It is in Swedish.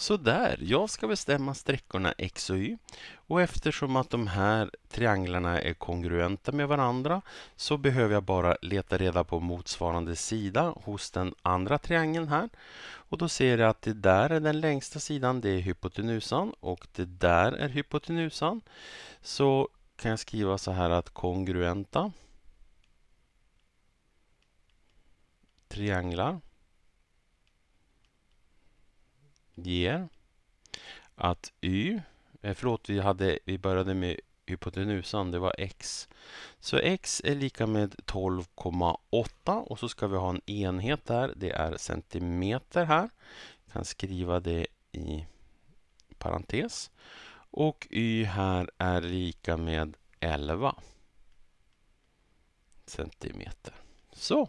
Sådär, jag ska bestämma sträckorna x och y och eftersom att de här trianglarna är kongruenta med varandra så behöver jag bara leta reda på motsvarande sida hos den andra triangeln här. Och då ser jag att det där är den längsta sidan, det är hypotenusan och det där är hypotenusan. Så kan jag skriva så här att kongruenta trianglar ger att y, eh, förlåt vi, hade, vi började med hypotenusan, det var x. Så x är lika med 12,8 och så ska vi ha en enhet där, det är centimeter här. Vi kan skriva det i parentes. Och y här är lika med 11 centimeter. Så.